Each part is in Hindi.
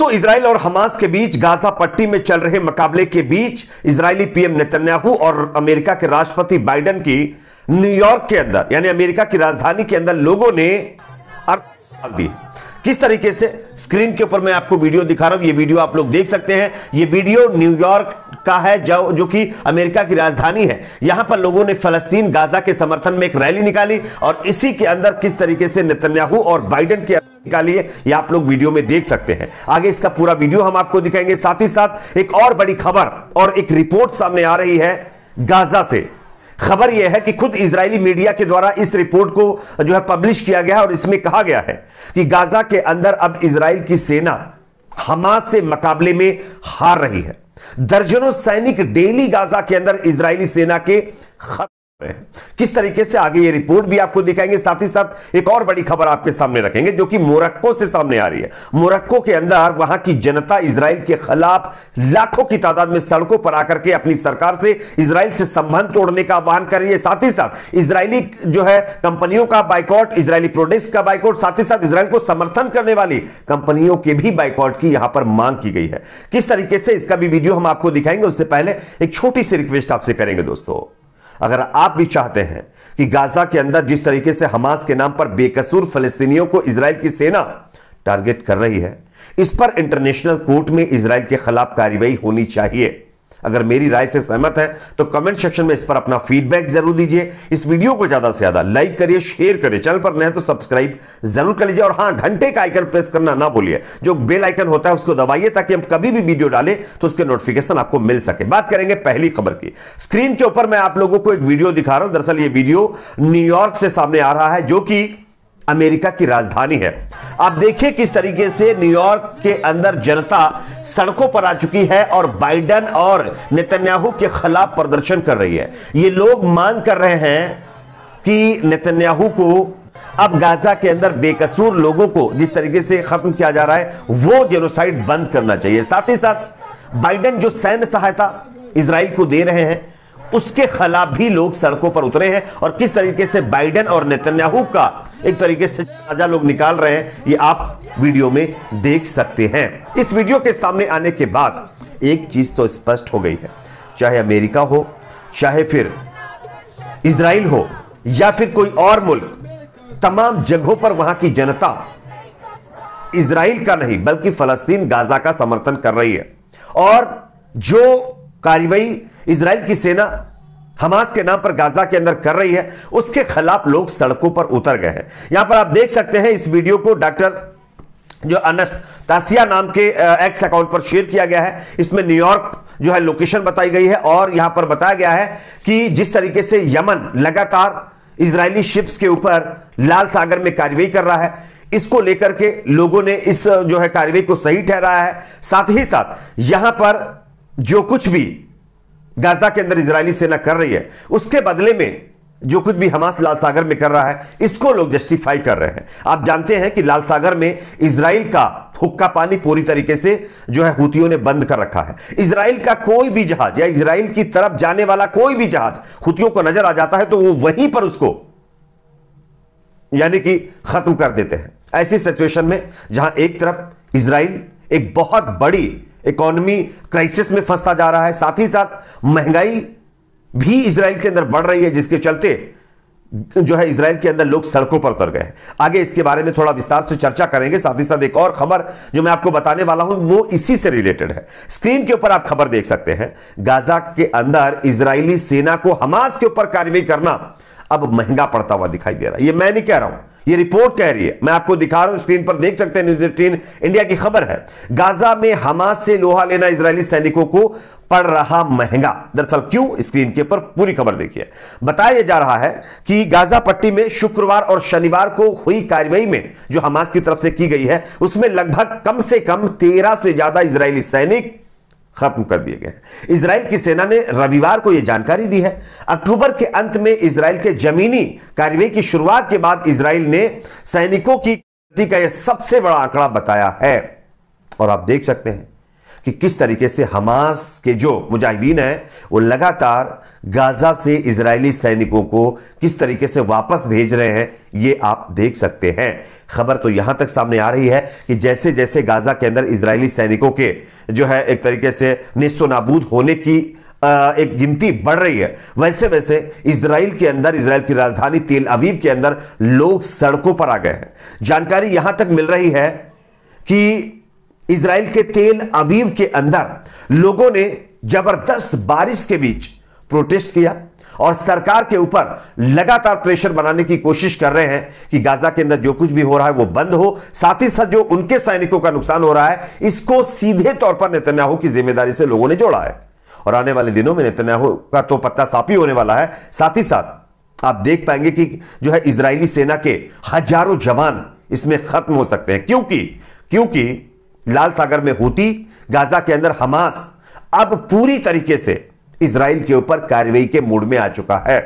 दोस्तों इसराइल और हमास के बीच गाजा पट्टी में चल रहे मुकाबले के बीच इसराइली पीएम नेतन्याहू और अमेरिका के राष्ट्रपति बाइडन की न्यूयॉर्क के अंदर यानी अमेरिका की राजधानी के अंदर लोगों ने दी किस तरीके से स्क्रीन के ऊपर मैं आपको वीडियो दिखा रहा हूं ये वीडियो आप लोग देख सकते हैं ये वीडियो न्यूयॉर्क का है जो जो कि अमेरिका की राजधानी है यहां पर लोगों ने फलस्तीन गाजा के समर्थन में एक रैली निकाली और इसी के अंदर किस तरीके से नेतन्याहू और बाइडन के अंदर... निकालिए ये आप लोग वीडियो में देख सकते हैं आगे इसका पूरा वीडियो हम आपको दिखाएंगे साथ ही साथ एक और बड़ी खबर और एक रिपोर्ट सामने आ रही है गाजा से खबर यह है कि खुद इजरायली मीडिया के द्वारा इस रिपोर्ट को जो है पब्लिश किया गया और इसमें कहा गया है कि गाजा के अंदर अब इसराइल की सेना हमास से मुकाबले में हार रही है दर्जनों सैनिक डेली गाजा के अंदर इजरायली सेना के किस तरीके से आगे ये रिपोर्ट भी आपको दिखाएंगे साथ ही साथ एक और बड़ी खबर आपके सामने रखेंगे जो कि मोरक्को से सामने आ रही है मोरक्को के अंदर वहां की जनता इसराइल के खिलाफ लाखों की तादाद में सड़कों पर आकर के अपनी सरकार से इसराइल से संबंध तोड़ने का आह्वान कर रही है साथ ही साथ इसराइली जो है कंपनियों का बाइकआउट इसराइली प्रोडक्ट का बाइकआउट साथ ही साथ इसराइल को समर्थन करने वाली कंपनियों के भी बाइकआउट की यहां पर मांग की गई है किस तरीके से इसका भी वीडियो हम आपको दिखाएंगे उससे पहले एक छोटी सी रिक्वेस्ट आपसे करेंगे दोस्तों अगर आप भी चाहते हैं कि गाजा के अंदर जिस तरीके से हमास के नाम पर बेकसूर फलस्तीनियों को इसराइल की सेना टारगेट कर रही है इस पर इंटरनेशनल कोर्ट में इसराइल के खिलाफ कार्रवाई होनी चाहिए अगर मेरी राय से सहमत है तो कमेंट सेक्शन में इस पर अपना फीडबैक जरूर दीजिए इस वीडियो को ज्यादा से ज्यादा लाइक करिए शेयर करिए चैनल पर नए तो सब्सक्राइब जरूर कर लीजिए और हां घंटे का आइकन प्रेस करना ना भूलिए जो बेल आइकन होता है उसको दबाइए ताकि हम कभी भी वीडियो डालें तो उसके नोटिफिकेशन आपको मिल सके बात करेंगे पहली खबर की स्क्रीन के ऊपर मैं आप लोगों को एक वीडियो दिखा रहा हूं दरअसल ये वीडियो न्यूयॉर्क से सामने आ रहा है जो कि अमेरिका की राजधानी है आप देखिए किस तरीके से न्यूयॉर्क के अंदर जनता सड़कों पर आ चुकी है और बाइडन और नेतन्याहू के खिलाफ प्रदर्शन कर रही है ये लोग मांग कर रहे हैं कि नेतन्याहू को अब गाजा के अंदर बेकसूर लोगों को जिस तरीके से खत्म किया जा रहा है वो जेनोसाइड बंद करना चाहिए साथ ही साथ बाइडन जो सैन्य सहायता इसराइल को दे रहे हैं उसके खिलाफ भी लोग सड़कों पर उतरे हैं और किस तरीके से बाइडन और नेतन्याहू का एक तरीके से ताजा लोग निकाल रहे हैं ये आप वीडियो में देख सकते हैं इस वीडियो के सामने आने के बाद एक चीज तो स्पष्ट हो गई है चाहे अमेरिका हो चाहे फिर इसराइल हो या फिर कोई और मुल्क तमाम जगहों पर वहां की जनता इसराइल का नहीं बल्कि फलस्तीन गाजा का समर्थन कर रही है और जो कार्रवाई इसराइल की सेना हमास के नाम पर गाजा के अंदर कर रही है उसके खिलाफ लोग सड़कों पर उतर गए हैं यहां पर आप देख सकते हैं इस वीडियो को डॉक्टर जो अनस तासिया नाम के एक्स अकाउंट पर शेयर किया गया है इसमें न्यूयॉर्क जो है लोकेशन बताई गई है और यहां पर बताया गया है कि जिस तरीके से यमन लगातार इजरायली शिप्स के ऊपर लाल सागर में कार्रवाई कर रहा है इसको लेकर के लोगों ने इस जो है कार्रवाई को सही ठहराया है साथ ही साथ यहां पर जो कुछ भी गाजा के अंदर इसराइली सेना कर रही है उसके बदले में जो कुछ भी हमास लाल सागर में कर रहा है इसको लोग जस्टिफाई कर रहे हैं आप जानते हैं कि लाल सागर में इसराइल का हुक्का पानी पूरी तरीके से जो है हूतियों ने बंद कर रखा है इसराइल का कोई भी जहाज या इसराइल की तरफ जाने वाला कोई भी जहाज हूतियों को नजर आ जाता है तो वो वहीं पर उसको यानी कि खत्म कर देते हैं ऐसी सिचुएशन में जहां एक तरफ इसराइल एक बहुत बड़ी इकोनॉमी क्राइसिस में फंसता जा रहा है साथ ही साथ महंगाई भी इसराइल के अंदर बढ़ रही है जिसके चलते जो है इसराइल के अंदर लोग सड़कों पर उतर गए आगे इसके बारे में थोड़ा विस्तार से चर्चा करेंगे साथ ही साथ एक और खबर जो मैं आपको बताने वाला हूं वो इसी से रिलेटेड है स्क्रीन के ऊपर आप खबर देख सकते हैं गाजा के अंदर इसराइली सेना को हमास के ऊपर कार्रवाई करना अब महंगा पड़ता हुआ दिखाई दे रहा है ये मैं नहीं कह रहा हूं ये रिपोर्ट कह रही है मैं आपको दिखा रहा हूं स्क्रीन पर देख सकते हैं न्यूज एटीन इंडिया की खबर है गाजा में हमास से लोहा लेना इसराइली सैनिकों को पड़ रहा महंगा दरअसल क्यों स्क्रीन के ऊपर पूरी खबर देखिए बताया जा रहा है कि गाजा पट्टी में शुक्रवार और शनिवार को हुई कार्रवाई में जो हमास की तरफ से की गई है उसमें लगभग कम से कम तेरह से ज्यादा इसराइली सैनिक खत्म कर दिए गए इसराइल की सेना ने रविवार को यह जानकारी दी है अक्टूबर के अंत में इसराइल के जमीनी कार्रवाई की शुरुआत के बाद इसराइल ने सैनिकों की का यह सबसे बड़ा आंकड़ा बताया है और आप देख सकते हैं कि किस तरीके से हमास के जो मुजाहिदीन हैं वो लगातार गाजा से इजरायली सैनिकों को किस तरीके से वापस भेज रहे हैं ये आप देख सकते हैं खबर तो यहां तक सामने आ रही है कि जैसे जैसे गाजा के अंदर इजरायली सैनिकों के जो है एक तरीके से निस्तो नाबूद होने की एक गिनती बढ़ रही है वैसे वैसे इसराइल के अंदर इसराइल की राजधानी तेल अवीव के अंदर लोग सड़कों पर आ गए हैं जानकारी यहां तक मिल रही है कि इसराइल के तेल अवीव के अंदर लोगों ने जबरदस्त बारिश के बीच प्रोटेस्ट किया और सरकार के ऊपर लगातार प्रेशर बनाने की कोशिश कर रहे हैं कि गाजा के अंदर जो कुछ भी हो रहा है वो बंद हो साथ ही साथ जो उनके सैनिकों का नुकसान हो रहा है इसको सीधे तौर पर नेतन्याहू की जिम्मेदारी से लोगों ने जोड़ा है और आने वाले दिनों में नेतन्याहू का तो पत्ता साफी होने वाला है साथ ही साथ आप देख पाएंगे कि जो है इसराइली सेना के हजारों जवान इसमें खत्म हो सकते हैं क्योंकि क्योंकि लाल सागर में होती गाजा के अंदर हमास अब पूरी तरीके से इसराइल के ऊपर कार्रवाई के मूड में आ चुका है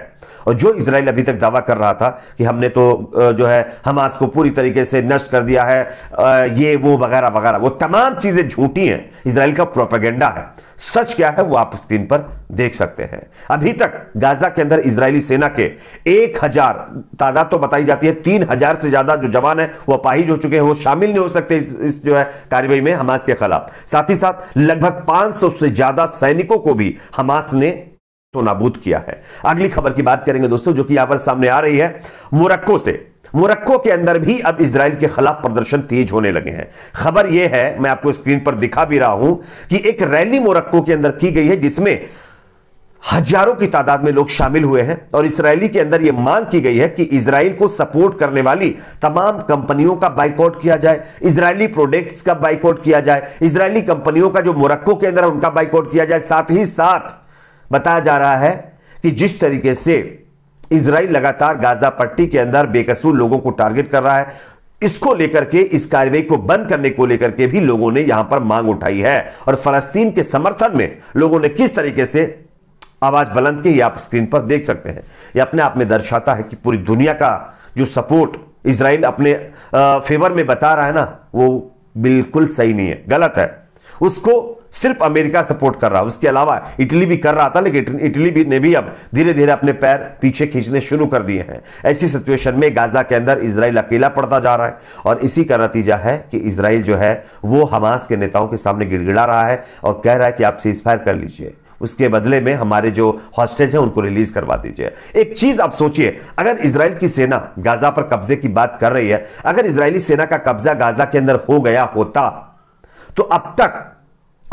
और जो इसराइल अभी तक दावा कर रहा था कि हमने तो जो है हमास को पूरी तरीके से नष्ट कर दिया है ये वो वगैरह वगैरह वो तमाम चीज़ें झूठी हैं इसराइल का प्रोपेगेंडा है सच क्या है वो आप स्क्रीन पर देख सकते हैं अभी तक गाजा के अंदर इजरायली सेना के एक हजार तादाद तो बताई जाती है तीन हजार से ज्यादा जो जवान है वह अपाहिज हो चुके हैं वो शामिल नहीं हो सकते इस, इस जो है कार्रवाई में हमास के खिलाफ साथ ही साथ लगभग पांच से ज्यादा सैनिकों को भी हमास ने तो नाबूद किया है अगली खबर की बात करेंगे दोस्तों जो कि यहां पर सामने आ रही है मोरक्को से मोरक्को के अंदर भी अब इसराइल के खिलाफ प्रदर्शन तेज होने लगे हैं खबर यह है मैं आपको स्क्रीन पर दिखा भी रहा हूं कि एक रैली मोरक्को के अंदर की गई है जिसमें हजारों की तादाद में लोग शामिल हुए हैं और इसराइली के अंदर यह मांग की गई है कि इसराइल को सपोर्ट करने वाली तमाम कंपनियों का बाइकआउट किया जाए इसराइली प्रोडक्ट्स का बाइकआउट किया जाए इसराइली कंपनियों का जो मोरक्को के अंदर उनका बाइकआउट किया जाए साथ ही साथ बताया जा रहा है कि जिस तरीके से इसराइल लगातार गाजा पट्टी के अंदर बेकसूर लोगों को टारगेट कर रहा है इसको लेकर के इस कार्रवाई को बंद करने को लेकर के भी लोगों ने यहां पर मांग उठाई है और फलस्तीन के समर्थन में लोगों ने किस तरीके से आवाज बुलंद की आप स्क्रीन पर देख सकते हैं यह अपने आप में दर्शाता है कि पूरी दुनिया का जो सपोर्ट इसराइल अपने फेवर में बता रहा है ना वो बिल्कुल सही नहीं है गलत है उसको सिर्फ अमेरिका सपोर्ट कर रहा है उसके अलावा इटली भी कर रहा था लेकिन इटली भी ने भी अब धीरे धीरे अपने पैर पीछे खींचने शुरू कर दिए हैं ऐसी सिचुएशन में गाजा के अंदर इसराइल अकेला पड़ता जा रहा है और इसी का नतीजा है कि इसराइल जो है वो हमास के नेताओं के सामने गिड़गिड़ा रहा है और कह रहा है कि आप सीज फायर कर लीजिए उसके बदले में हमारे जो हॉस्टेज हैं उनको रिलीज करवा दीजिए एक चीज आप सोचिए अगर इसराइल की सेना गाजा पर कब्जे की बात कर रही है अगर इसराइली सेना का कब्जा गाजा के अंदर हो गया होता तो अब तक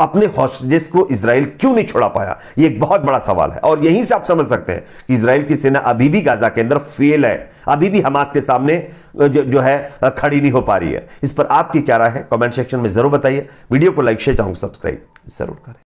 अपने हॉस्टेजेस को इसराइल क्यों नहीं छोड़ा पाया ये एक बहुत बड़ा सवाल है और यहीं से आप समझ सकते हैं कि इसराइल की सेना अभी भी गाजा के अंदर फेल है अभी भी हमास के सामने जो, जो है खड़ी नहीं हो पा रही है इस पर आपकी क्या राय है कमेंट सेक्शन में जरूर बताइए वीडियो को लाइक शेयर चाहूंगा सब्सक्राइब जरूर करें